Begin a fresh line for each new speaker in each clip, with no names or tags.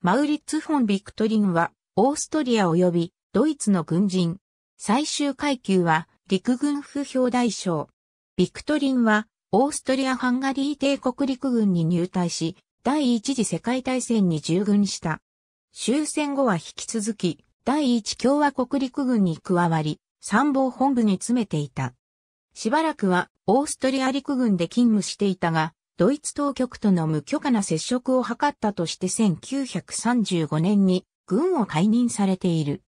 マウリッツ・フォン・ビクトリンは、オーストリア及びドイツの軍人。
最終階級は、陸軍不評大将。ビクトリンは、オーストリア・ハンガリー帝国陸軍に入隊し、第一次世界大戦に従軍した。終戦後は引き続き、第一共和国陸軍に加わり、参謀本部に詰めていた。しばらくは、オーストリア陸軍で勤務していたが、ドイツ当局との無許可な接触を図ったとして1935年に軍を解任されている。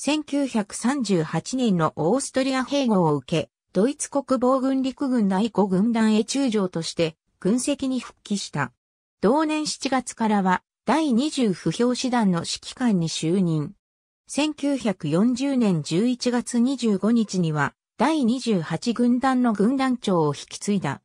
1938年のオーストリア併合を受け、ドイツ国防軍陸軍第5軍団へ中将として軍籍に復帰した。同年7月からは第20不評師団の指揮官に就任。1940年11月25日には第28軍団の軍団長を引き継いだ。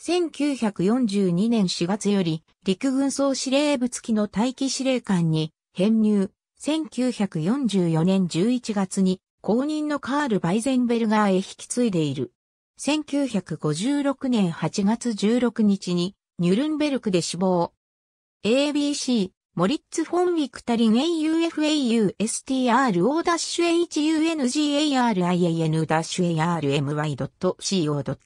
1942年4月より陸軍総司令部付きの待機司令官に編入。1944年11月に後任のカール・バイゼンベルガーへ引き継いでいる。1956年8月16日にニュルンベルクで死亡。ABC モリッツ・フォン・ウィクタリン AUFAUSTRO-HUNGARIAN-ARMY.co.uk フ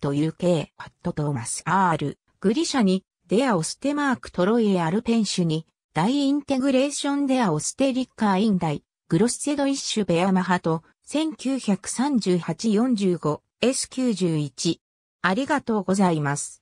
ット・トーマス・ R・ グリシャにデア・オステマーク・トロイエ・アルペンシュに大インテグレーションデア・オステリッカー・インダイグロッセド・イッシュ・ベア・マハと
1938-45S91 ありがとうございます。